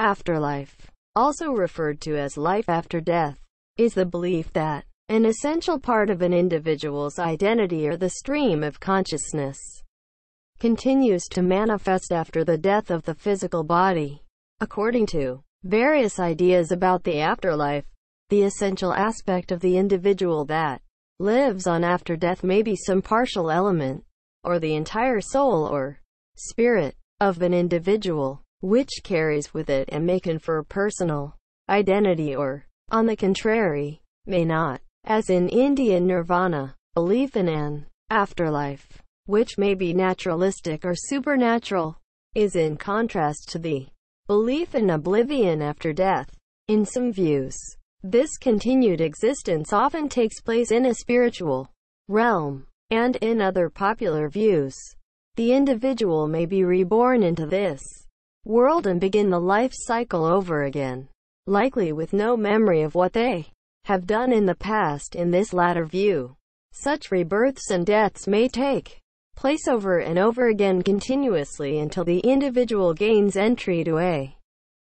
Afterlife, also referred to as life after death, is the belief that an essential part of an individual's identity or the stream of consciousness continues to manifest after the death of the physical body. According to various ideas about the afterlife, the essential aspect of the individual that lives on after death may be some partial element, or the entire soul or spirit, of an individual which carries with it and may confer personal identity or, on the contrary, may not, as in Indian nirvana, belief in an afterlife, which may be naturalistic or supernatural, is in contrast to the belief in oblivion after death. In some views, this continued existence often takes place in a spiritual realm, and in other popular views, the individual may be reborn into this world and begin the life cycle over again, likely with no memory of what they have done in the past in this latter view. Such rebirths and deaths may take place over and over again continuously until the individual gains entry to a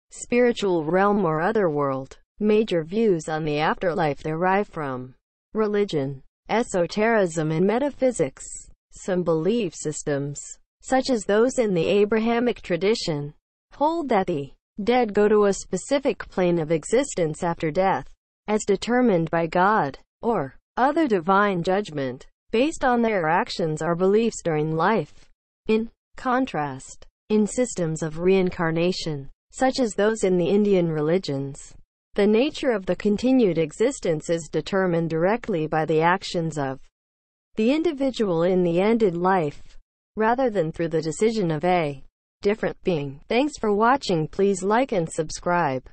spiritual realm or other world. Major views on the afterlife derive from religion, esotericism and metaphysics. Some belief systems such as those in the Abrahamic tradition, hold that the dead go to a specific plane of existence after death, as determined by God, or other divine judgment, based on their actions or beliefs during life. In contrast, in systems of reincarnation, such as those in the Indian religions, the nature of the continued existence is determined directly by the actions of the individual in the ended life rather than through the decision of a different being. Thanks for watching. Please like and subscribe.